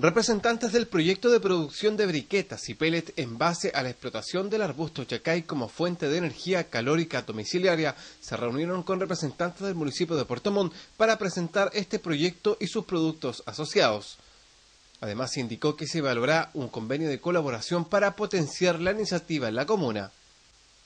Representantes del proyecto de producción de briquetas y pellets en base a la explotación del arbusto chacay como fuente de energía calórica domiciliaria se reunieron con representantes del municipio de Puerto Montt para presentar este proyecto y sus productos asociados. Además, se indicó que se evaluará un convenio de colaboración para potenciar la iniciativa en la comuna.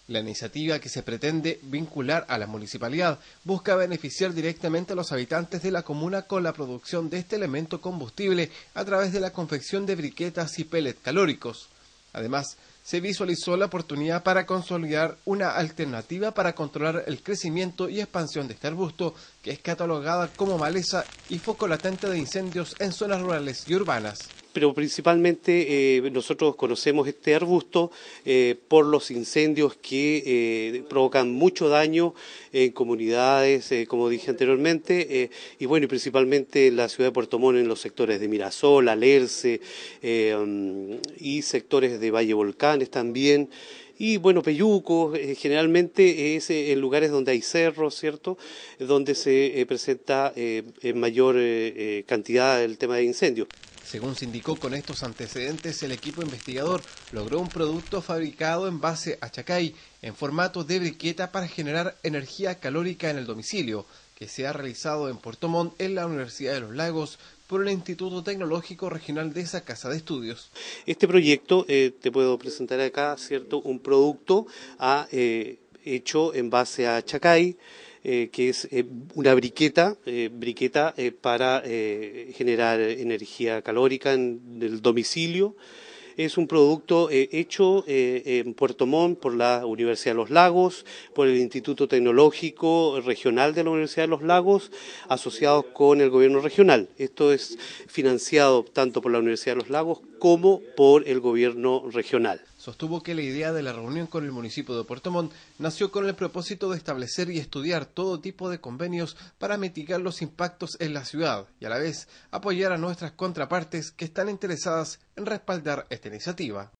La iniciativa que se pretende vincular a la municipalidad busca beneficiar directamente a los habitantes de la comuna con la producción de este elemento combustible a través de la confección de briquetas y pellets calóricos. Además, se visualizó la oportunidad para consolidar una alternativa para controlar el crecimiento y expansión de este arbusto, que es catalogada como maleza y foco latente de incendios en zonas rurales y urbanas pero principalmente eh, nosotros conocemos este arbusto eh, por los incendios que eh, provocan mucho daño en comunidades, como dije anteriormente, y bueno, y principalmente en la ciudad de Puerto Montt, en los sectores de Mirasol, Alerce mm, y sectores de Valle Volcanes también. Y bueno, Peyuco eh, generalmente es eh, en lugares donde hay cerros, ¿cierto? Donde se eh, presenta en mayor cantidad el tema de incendios. Según se indicó con estos antecedentes, el equipo investigador logró un producto fabricado en base a chacay, en formato de briqueta para generar energía calórica en el domicilio, que se ha realizado en Puerto Montt en la Universidad de los Lagos por el Instituto Tecnológico Regional de esa casa de estudios. Este proyecto, eh, te puedo presentar acá, ¿cierto? Un producto ah, eh, hecho en base a Chacay. Eh, que es una briqueta, briqueta para generar energía calórica en el domicilio es un producto eh, hecho eh, en Puerto Montt por la Universidad de los Lagos, por el Instituto Tecnológico Regional de la Universidad de los Lagos, asociado con el gobierno regional. Esto es financiado tanto por la Universidad de los Lagos como por el gobierno regional sostuvo que la idea de la reunión con el municipio de Puerto Montt nació con el propósito de establecer y estudiar todo tipo de convenios para mitigar los impactos en la ciudad y a la vez apoyar a nuestras contrapartes que están interesadas en respaldar esta iniciativa.